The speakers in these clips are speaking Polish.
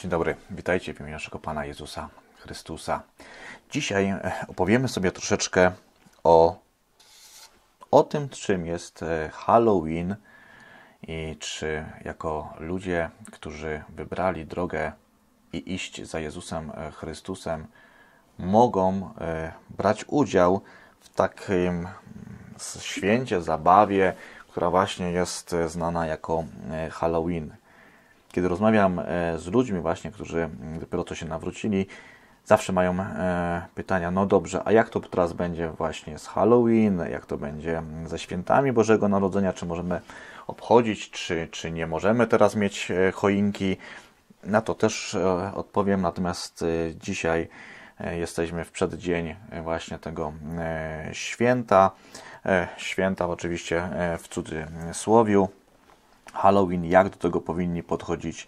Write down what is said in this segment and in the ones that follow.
Dzień dobry, witajcie w imieniu naszego Pana Jezusa Chrystusa. Dzisiaj e, opowiemy sobie troszeczkę o, o tym, czym jest e, Halloween i czy jako ludzie, którzy wybrali drogę i iść za Jezusem e, Chrystusem, mogą brać udział w takim mm, święcie, zabawie, która właśnie jest znana jako Halloween kiedy rozmawiam e, z ludźmi właśnie, którzy dopiero co się nawrócili, zawsze mają e, pytania, no dobrze, a jak to teraz będzie właśnie z Halloween, jak to będzie ze świętami Bożego Narodzenia, czy możemy obchodzić, czy, czy nie możemy teraz mieć e, choinki. Na to też odpowiem, natomiast dzisiaj jesteśmy w przeddzień właśnie tego święta. Święta oczywiście w cudzysłowiu. Halloween, jak do tego powinni podchodzić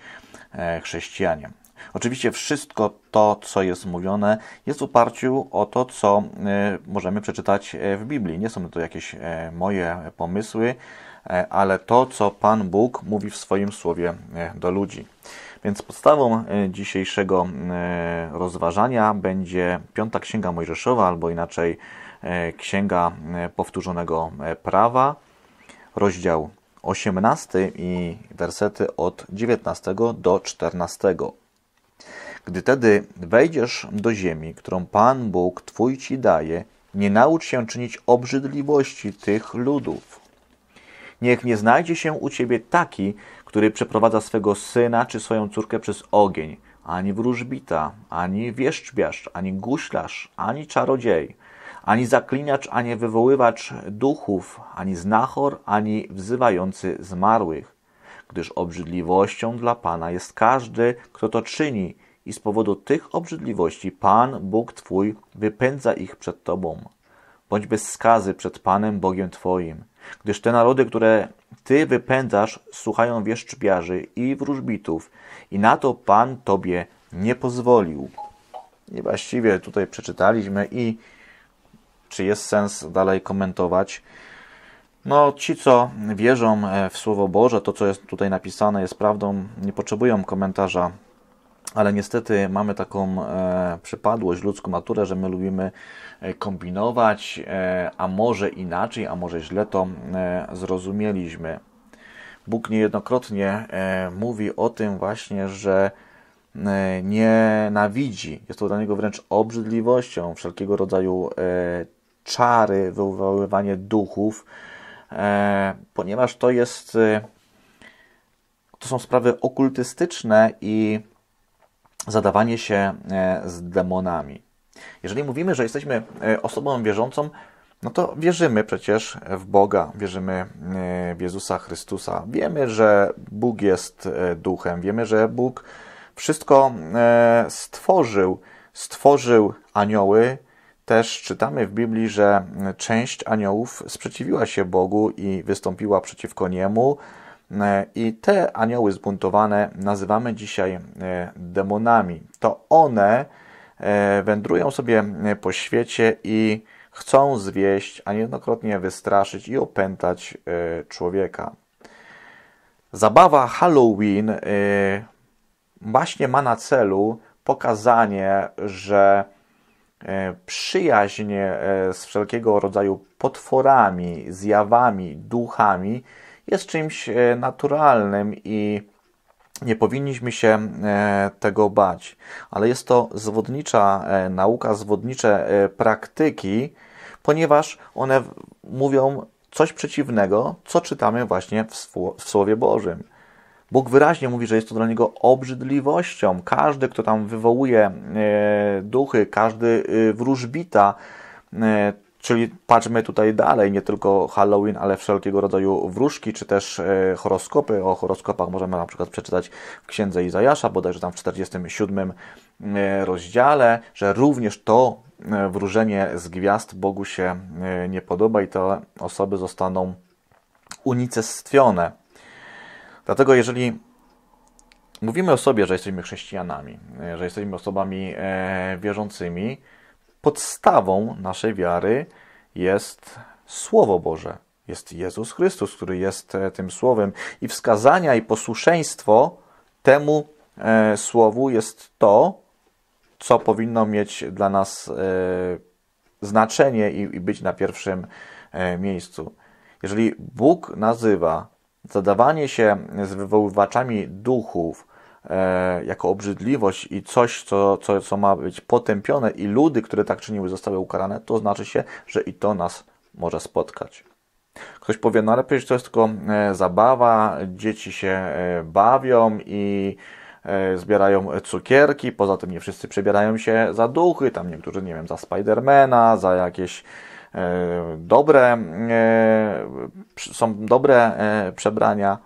e, chrześcijanie. Oczywiście wszystko to, co jest mówione, jest w oparciu o to, co e, możemy przeczytać e, w Biblii. Nie są to jakieś moje pomysły, ale to, co Pan Bóg mówi w swoim słowie do ludzi. Więc podstawą dzisiejszego rozważania będzie Piąta Księga Mojżeszowa, albo inaczej Księga Powtórzonego Prawa, rozdział 18 i wersety od 19 do 14. Gdy tedy wejdziesz do ziemi, którą Pan Bóg Twój Ci daje, nie naucz się czynić obrzydliwości tych ludów. Niech nie znajdzie się u Ciebie taki, który przeprowadza swego syna czy swoją córkę przez ogień, ani wróżbita, ani wieszczbiarz, ani guślarz, ani czarodziej – ani zaklinacz, ani wywoływacz duchów, ani znachor, ani wzywający zmarłych, gdyż obrzydliwością dla Pana jest każdy, kto to czyni i z powodu tych obrzydliwości Pan, Bóg Twój, wypędza ich przed Tobą. Bądź bez skazy przed Panem, Bogiem Twoim, gdyż te narody, które Ty wypędzasz, słuchają wieszczbiarzy i wróżbitów i na to Pan Tobie nie pozwolił. I właściwie tutaj przeczytaliśmy i czy jest sens dalej komentować. No, ci, co wierzą e, w Słowo Boże, to, co jest tutaj napisane, jest prawdą, nie potrzebują komentarza, ale niestety mamy taką e, przypadłość, ludzką naturę, że my lubimy e, kombinować, e, a może inaczej, a może źle to e, zrozumieliśmy. Bóg niejednokrotnie e, mówi o tym właśnie, że nienawidzi. Jest to dla niego wręcz obrzydliwością wszelkiego rodzaju czary, wywoływanie duchów, e, ponieważ to jest e, to są sprawy okultystyczne i zadawanie się e, z demonami. Jeżeli mówimy, że jesteśmy osobą wierzącą, no to wierzymy przecież w Boga, wierzymy w Jezusa Chrystusa. Wiemy, że Bóg jest duchem, wiemy, że Bóg wszystko stworzył. Stworzył anioły, też czytamy w Biblii, że część aniołów sprzeciwiła się Bogu i wystąpiła przeciwko niemu. I te anioły zbuntowane nazywamy dzisiaj e, demonami. To one e, wędrują sobie po świecie i chcą zwieść, a niejednokrotnie wystraszyć i opętać e, człowieka. Zabawa Halloween właśnie ma na celu pokazanie, że E, przyjaźń e, z wszelkiego rodzaju potworami, zjawami, duchami jest czymś e, naturalnym i nie powinniśmy się tego bać, ale jest to zwodnicza nauka, zwodnicze praktyki, ponieważ one mówią coś przeciwnego, co czytamy właśnie w Słowie Bożym. Bóg wyraźnie mówi, że jest to dla niego obrzydliwością. Każdy, kto tam wywołuje e, duchy, każdy e, wróżbita, e, Czyli patrzmy tutaj dalej, nie tylko Halloween, ale wszelkiego rodzaju wróżki, czy też horoskopy. O horoskopach możemy na przykład przeczytać w Księdze Izajasza, bodajże tam w 47 rozdziale, że również to wróżenie z gwiazd Bogu się nie podoba i te osoby zostaną unicestwione. Dlatego jeżeli mówimy o sobie, że jesteśmy chrześcijanami, e, że jesteśmy osobami e, wierzącymi, podstawą naszej wiary jest Słowo Boże, jest Jezus Chrystus, który jest e, tym Słowem i wskazania i posłuszeństwo temu Słowu jest to, co powinno mieć dla nas znaczenie i być na pierwszym miejscu. Jeżeli Bóg nazywa zadawanie się z wywoływaczami duchów e, jako obrzydliwość i coś, co, co, co ma być potępione, i ludy, które tak czyniły, zostały ukarane, to znaczy się, że i to nas może spotkać. Ktoś powie, no ale przecież to jest tylko e, zabawa, dzieci się e, bawią i e, zbierają cukierki, poza tym nie wszyscy przebierają się za duchy, tam niektórzy, nie wiem, za Spidermana, za jakieś E, dobre, e, są dobre e, przebrania.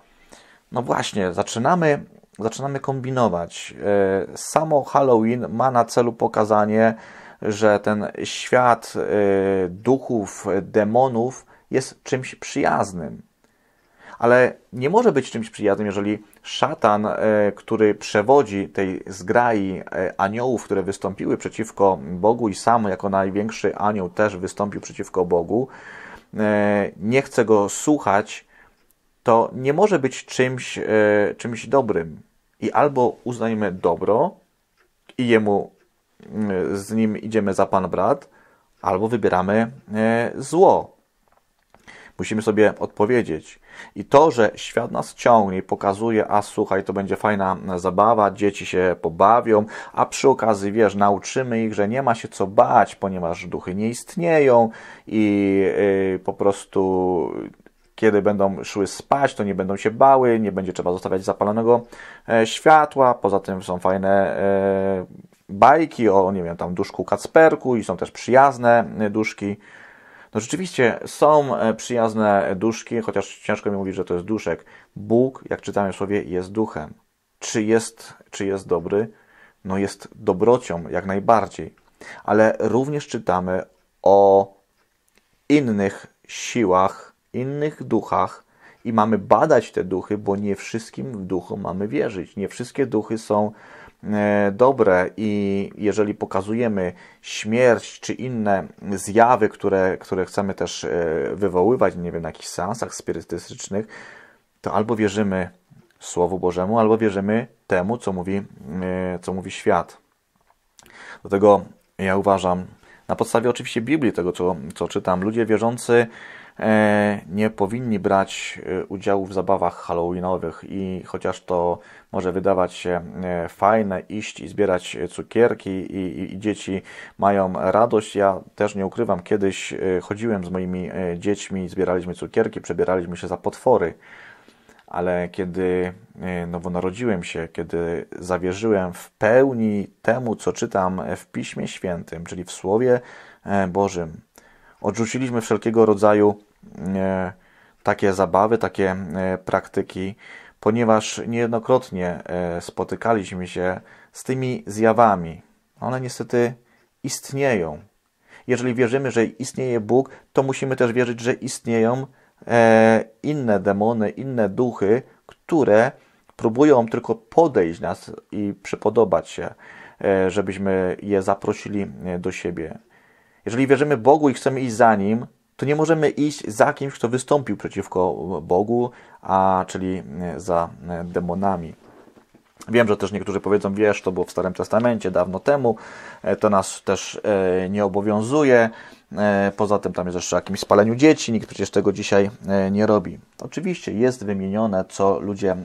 No właśnie, zaczynamy, zaczynamy kombinować. Samo Halloween ma na celu pokazanie, że ten świat duchów, demonów jest czymś przyjaznym ale nie może być czymś przyjaznym, jeżeli szatan, e, który przewodzi tej zgrai e, aniołów, które wystąpiły przeciwko Bogu i sam jako największy anioł też wystąpił przeciwko Bogu, e, nie chce go słuchać, to nie może być czymś, czymś dobrym. I albo uznajemy dobro i jemu, mm, z nim idziemy za pan brat, albo wybieramy zło. Musimy sobie odpowiedzieć. I to, że świat nas ciągnie i pokazuje, a słuchaj, to będzie fajna zabawa, dzieci się pobawią, a przy okazji, wiesz, nauczymy ich, że nie ma się co bać, ponieważ duchy nie istnieją i yy, po prostu kiedy będą szły spać, to nie będą się bały, nie będzie trzeba zostawiać zapalonego e, światła. Poza tym są fajne e, bajki o, nie wiem, tam duszku Kacperku i są też przyjazne e, duszki. No rzeczywiście są e, przyjazne duszki, chociaż ciężko mi mówić, że to jest duszek. Bóg, jak czytamy w słowie, jest duchem. Czy jest, czy jest dobry? No jest dobrocią, jak najbardziej. Ale również czytamy o innych siłach, innych duchach i mamy badać te duchy, bo nie wszystkim w duchu mamy wierzyć. Nie wszystkie duchy są E, dobre i jeżeli pokazujemy śmierć czy inne zjawy, które, które chcemy też e, wywoływać, nie wiem, na jakichś seansach spirytystycznych, to albo wierzymy Słowu Bożemu, albo wierzymy temu, co mówi, e, co mówi świat. Dlatego ja uważam, na podstawie oczywiście Biblii, tego co, co czytam, ludzie wierzący E, nie powinni brać e, udziału w zabawach halloweenowych i chociaż to może wydawać się e, fajne, iść i zbierać cukierki i, i, i dzieci mają radość, ja też nie ukrywam, kiedyś chodziłem z moimi dziećmi, zbieraliśmy cukierki, przebieraliśmy się za potwory, ale kiedy nowonarodziłem się, kiedy zawierzyłem w pełni temu, co czytam w Piśmie Świętym, czyli w Słowie Bożym, odrzuciliśmy wszelkiego rodzaju E, takie zabawy, takie e, praktyki, ponieważ niejednokrotnie e, spotykaliśmy się z tymi zjawami. One niestety istnieją. Jeżeli wierzymy, że istnieje Bóg, to musimy też wierzyć, że istnieją inne demony, inne duchy, które próbują tylko podejść nas i przypodobać się, żebyśmy je zaprosili do siebie. Jeżeli wierzymy Bogu i chcemy iść za Nim, to nie możemy iść za kimś, kto wystąpił przeciwko Bogu, a czyli e, za e, demonami. Wiem, że też niektórzy powiedzą, wiesz, to było w Starym Testamencie dawno temu, e, to nas też nie obowiązuje. Poza tym tam jest jeszcze o jakimś spaleniu dzieci, nikt przecież tego dzisiaj nie robi. Oczywiście jest wymienione, co ludzie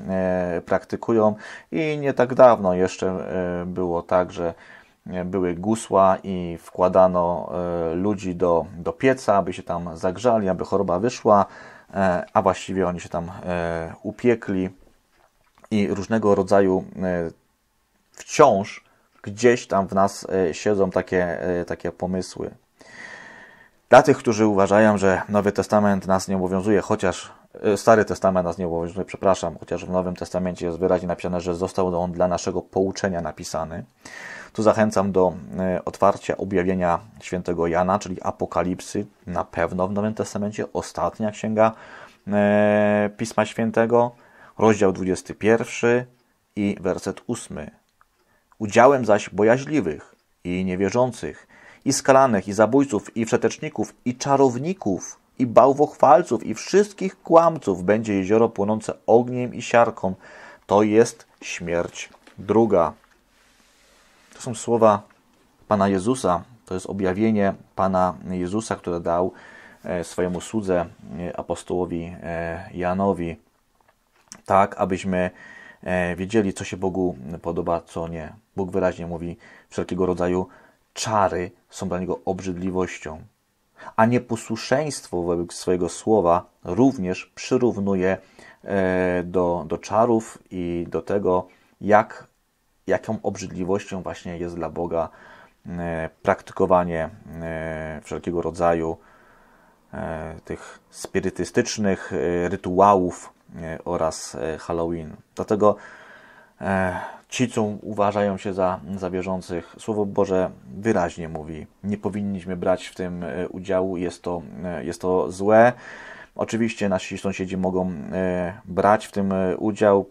praktykują i nie tak dawno jeszcze było tak, że były gusła i wkładano e, ludzi do, do pieca, aby się tam zagrzali, aby choroba wyszła, e, a właściwie oni się tam e, upiekli i różnego rodzaju wciąż gdzieś tam w nas siedzą takie, takie pomysły. Dla tych, którzy uważają, że Nowy Testament nas nie obowiązuje, chociaż Stary Testament nas nie obowiązuje, przepraszam, chociaż w Nowym Testamencie jest wyraźnie napisane, że został on dla naszego pouczenia napisany. Tu zachęcam do e, otwarcia objawienia świętego Jana, czyli Apokalipsy, na pewno w Nowym Testamencie, ostatnia księga e, Pisma Świętego, rozdział 21 i werset 8. Udziałem zaś bojaźliwych i niewierzących, i skalanych, i zabójców, i przeteczników, i czarowników, i bałwochwalców, i wszystkich kłamców będzie jezioro płonące ogniem i siarką. To jest śmierć druga. To są słowa Pana Jezusa, to jest objawienie Pana Jezusa, które dał e, swojemu słudze, e, apostołowi e, Janowi, tak abyśmy wiedzieli, co się Bogu podoba, co nie. Bóg wyraźnie mówi, wszelkiego rodzaju czary są dla Niego obrzydliwością, a nieposłuszeństwo wobec swojego słowa również przyrównuje do, do czarów i do tego, jak jaką obrzydliwością właśnie jest dla Boga e, praktykowanie e, wszelkiego rodzaju e, tych spirytystycznych rytuałów oraz Halloween. Dlatego ci, co uważają się za, za wierzących, Słowo Boże wyraźnie mówi, nie powinniśmy brać w tym udziału, jest to, jest to złe. Oczywiście nasi sąsiedzi mogą brać w tym udział,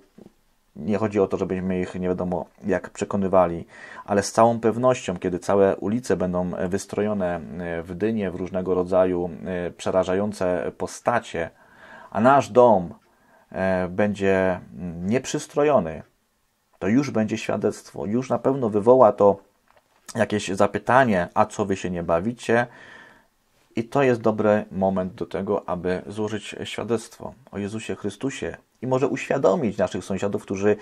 nie chodzi o to, żebyśmy ich nie wiadomo jak przekonywali, ale z całą pewnością, kiedy całe ulice będą e, wystrojone e, w dynie w różnego rodzaju e, przerażające postacie, a nasz dom będzie mm, nieprzystrojony, to już będzie świadectwo, już na pewno wywoła to jakieś zapytanie, a co wy się nie bawicie, i to jest dobry moment do tego, aby złożyć świadectwo o Jezusie Chrystusie i może uświadomić naszych sąsiadów, którzy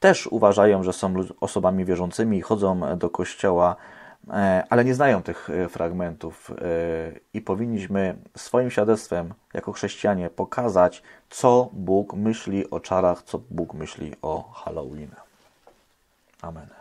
też uważają, że są osobami wierzącymi, chodzą do kościoła, e, ale nie znają tych e, fragmentów e, i powinniśmy swoim świadectwem jako chrześcijanie pokazać, co Bóg myśli o czarach, co Bóg myśli o Halloween. Amen.